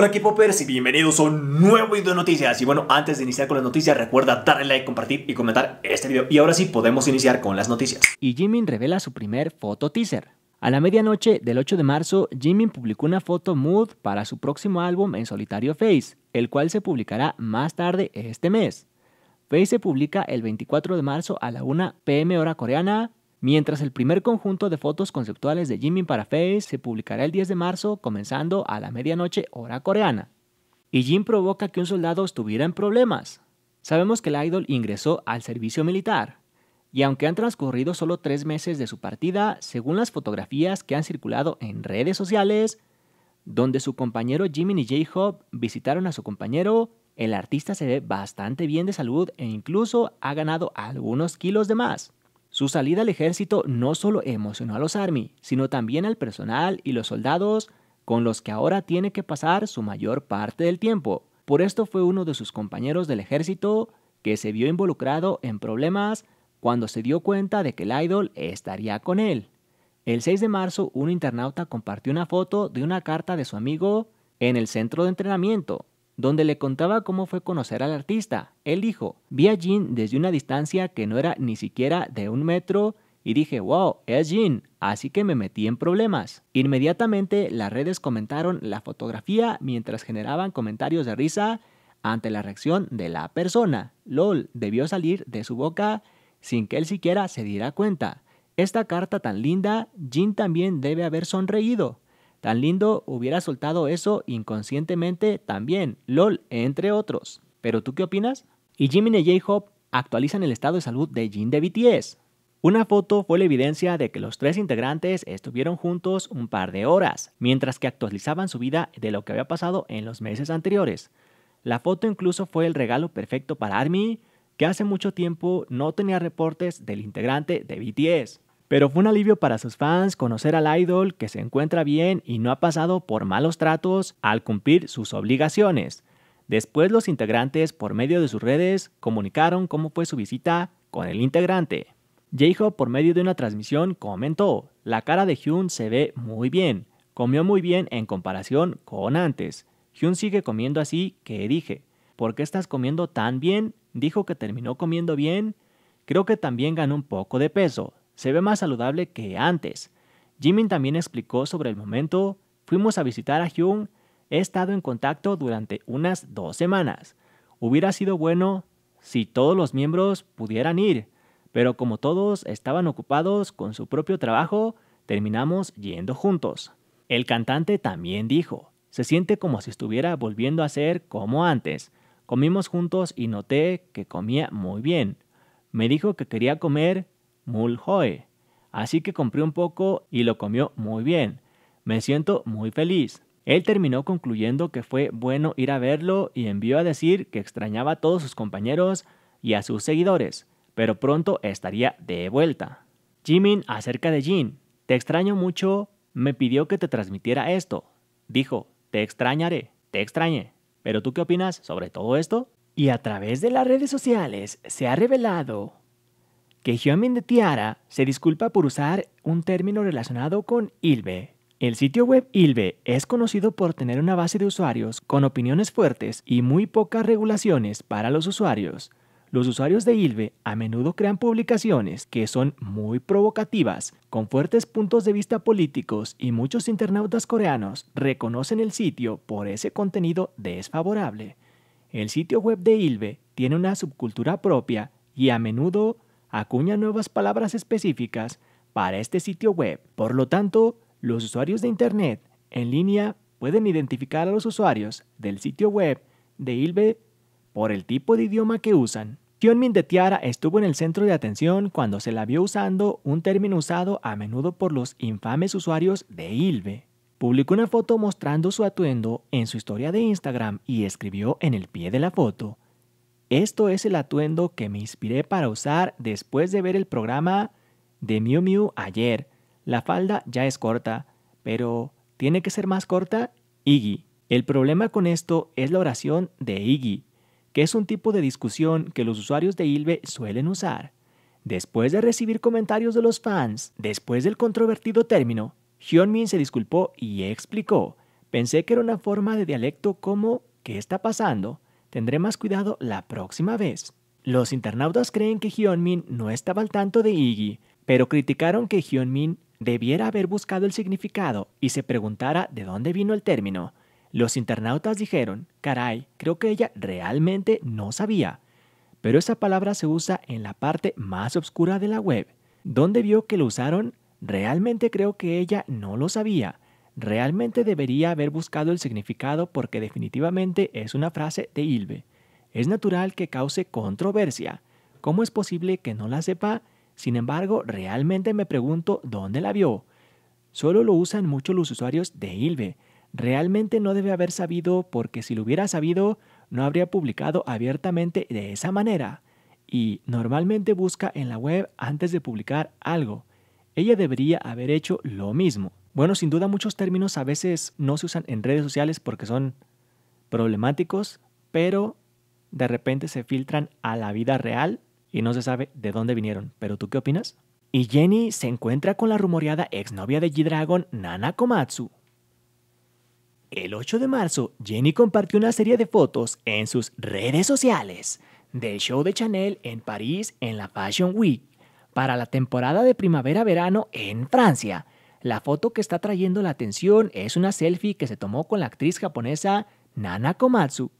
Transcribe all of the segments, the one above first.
Hola equipo Poppers y bienvenidos a un nuevo video de noticias Y bueno, antes de iniciar con las noticias recuerda darle like, compartir y comentar este video Y ahora sí, podemos iniciar con las noticias Y Jimin revela su primer foto teaser a la medianoche del 8 de marzo, Jimin publicó una foto mood para su próximo álbum en solitario Face, el cual se publicará más tarde este mes. Face se publica el 24 de marzo a la 1 pm hora coreana, mientras el primer conjunto de fotos conceptuales de Jimin para Face se publicará el 10 de marzo comenzando a la medianoche hora coreana. Y Jim provoca que un soldado estuviera en problemas. Sabemos que el idol ingresó al servicio militar, y aunque han transcurrido solo tres meses de su partida, según las fotografías que han circulado en redes sociales, donde su compañero Jimin y J-Hope visitaron a su compañero, el artista se ve bastante bien de salud e incluso ha ganado algunos kilos de más. Su salida al ejército no solo emocionó a los Army, sino también al personal y los soldados con los que ahora tiene que pasar su mayor parte del tiempo. Por esto fue uno de sus compañeros del ejército que se vio involucrado en problemas cuando se dio cuenta de que el idol estaría con él. El 6 de marzo, un internauta compartió una foto de una carta de su amigo en el centro de entrenamiento, donde le contaba cómo fue conocer al artista. Él dijo, vi a Jin desde una distancia que no era ni siquiera de un metro y dije, wow, es Jin. así que me metí en problemas. Inmediatamente las redes comentaron la fotografía mientras generaban comentarios de risa ante la reacción de la persona. LOL debió salir de su boca sin que él siquiera se diera cuenta. Esta carta tan linda, Jin también debe haber sonreído. Tan lindo hubiera soltado eso inconscientemente también, LOL, entre otros. Pero tú qué opinas? Y Jimin y J-Hope actualizan el estado de salud de Jin de BTS. Una foto fue la evidencia de que los tres integrantes estuvieron juntos un par de horas, mientras que actualizaban su vida de lo que había pasado en los meses anteriores. La foto incluso fue el regalo perfecto para Army, que hace mucho tiempo no tenía reportes del integrante de BTS. Pero fue un alivio para sus fans conocer al idol que se encuentra bien y no ha pasado por malos tratos al cumplir sus obligaciones. Después los integrantes por medio de sus redes comunicaron cómo fue su visita con el integrante. J-Hope por medio de una transmisión comentó, la cara de Hyun se ve muy bien, comió muy bien en comparación con antes. Hyun sigue comiendo así que dije, ¿por qué estás comiendo tan bien? Dijo que terminó comiendo bien. Creo que también ganó un poco de peso, se ve más saludable que antes. Jimin también explicó sobre el momento, fuimos a visitar a Hyun, he estado en contacto durante unas dos semanas. Hubiera sido bueno si todos los miembros pudieran ir, pero como todos estaban ocupados con su propio trabajo, terminamos yendo juntos. El cantante también dijo, se siente como si estuviera volviendo a ser como antes. Comimos juntos y noté que comía muy bien. Me dijo que quería comer mulhoe. Así que compré un poco y lo comió muy bien. Me siento muy feliz. Él terminó concluyendo que fue bueno ir a verlo y envió a decir que extrañaba a todos sus compañeros y a sus seguidores, pero pronto estaría de vuelta. Jimin acerca de Jin. Te extraño mucho, me pidió que te transmitiera esto. Dijo, te extrañaré, te extrañe. ¿Pero tú qué opinas sobre todo esto? Y a través de las redes sociales se ha revelado que Hyomin de Tiara se disculpa por usar un término relacionado con Ilbe. El sitio web Ilbe es conocido por tener una base de usuarios con opiniones fuertes y muy pocas regulaciones para los usuarios. Los usuarios de Ilbe a menudo crean publicaciones que son muy provocativas, con fuertes puntos de vista políticos y muchos internautas coreanos reconocen el sitio por ese contenido desfavorable. El sitio web de Ilbe tiene una subcultura propia y a menudo acuña nuevas palabras específicas para este sitio web. Por lo tanto, los usuarios de Internet en línea pueden identificar a los usuarios del sitio web de Ilve por el tipo de idioma que usan. tionmin de Tiara estuvo en el centro de atención cuando se la vio usando un término usado a menudo por los infames usuarios de Ilve. Publicó una foto mostrando su atuendo en su historia de Instagram y escribió en el pie de la foto, esto es el atuendo que me inspiré para usar después de ver el programa de Miu Miu ayer. La falda ya es corta, pero ¿tiene que ser más corta? Iggy. El problema con esto es la oración de Iggy, que es un tipo de discusión que los usuarios de Ilbe suelen usar. Después de recibir comentarios de los fans, después del controvertido término, Hyunmin se disculpó y explicó. Pensé que era una forma de dialecto como ¿qué está pasando? Tendré más cuidado la próxima vez. Los internautas creen que Hyunmin no estaba al tanto de Iggy, pero criticaron que Hyunmin debiera haber buscado el significado y se preguntara de dónde vino el término. Los internautas dijeron, caray, creo que ella realmente no sabía. Pero esa palabra se usa en la parte más oscura de la web. ¿Dónde vio que lo usaron? Realmente creo que ella no lo sabía realmente debería haber buscado el significado porque definitivamente es una frase de Ilve. Es natural que cause controversia. ¿Cómo es posible que no la sepa? Sin embargo, realmente me pregunto dónde la vio. Solo lo usan mucho los usuarios de Ilve. Realmente no debe haber sabido porque si lo hubiera sabido, no habría publicado abiertamente de esa manera. Y normalmente busca en la web antes de publicar algo. Ella debería haber hecho lo mismo. Bueno, sin duda muchos términos a veces no se usan en redes sociales porque son problemáticos, pero de repente se filtran a la vida real y no se sabe de dónde vinieron. ¿Pero tú qué opinas? Y Jenny se encuentra con la rumoreada exnovia de G-Dragon, Nana Komatsu. El 8 de marzo, Jenny compartió una serie de fotos en sus redes sociales del show de Chanel en París en la Fashion Week para la temporada de primavera-verano en Francia, la foto que está trayendo la atención es una selfie que se tomó con la actriz japonesa Nana Komatsu,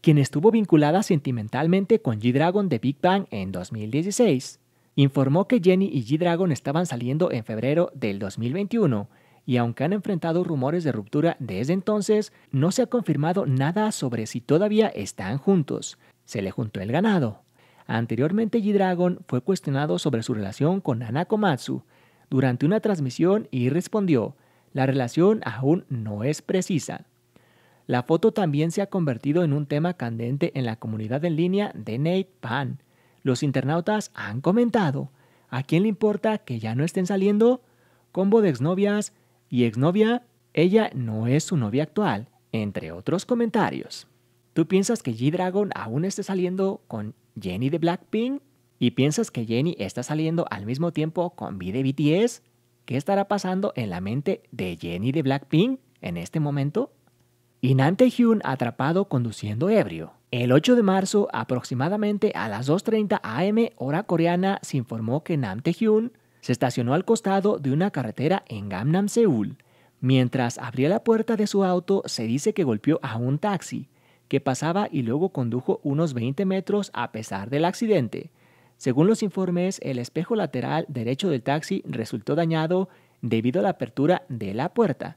quien estuvo vinculada sentimentalmente con G-Dragon de Big Bang en 2016. Informó que Jenny y G-Dragon estaban saliendo en febrero del 2021 y aunque han enfrentado rumores de ruptura desde entonces, no se ha confirmado nada sobre si todavía están juntos. Se le juntó el ganado. Anteriormente G-Dragon fue cuestionado sobre su relación con Nana Komatsu, durante una transmisión y respondió, la relación aún no es precisa. La foto también se ha convertido en un tema candente en la comunidad en línea de Nate Pan. Los internautas han comentado, ¿a quién le importa que ya no estén saliendo? Combo de exnovias y exnovia, ella no es su novia actual, entre otros comentarios. ¿Tú piensas que G-Dragon aún esté saliendo con Jenny de Blackpink? y piensas que Jenny está saliendo al mismo tiempo con V de BTS, ¿qué estará pasando en la mente de Jenny de Blackpink en este momento? Y Nam hyun atrapado conduciendo ebrio. El 8 de marzo, aproximadamente a las 2.30 am hora coreana, se informó que Nam Tae-hyun se estacionó al costado de una carretera en gamnam Seúl. Mientras abría la puerta de su auto, se dice que golpeó a un taxi que pasaba y luego condujo unos 20 metros a pesar del accidente. Según los informes, el espejo lateral derecho del taxi resultó dañado debido a la apertura de la puerta.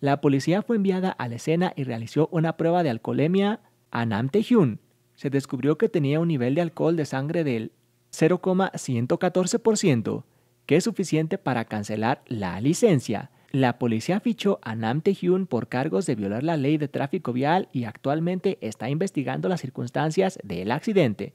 La policía fue enviada a la escena y realizó una prueba de alcoholemia a Nam Tae-hyun. Se descubrió que tenía un nivel de alcohol de sangre del 0,114%, que es suficiente para cancelar la licencia. La policía fichó a Nam Tae-hyun por cargos de violar la ley de tráfico vial y actualmente está investigando las circunstancias del accidente.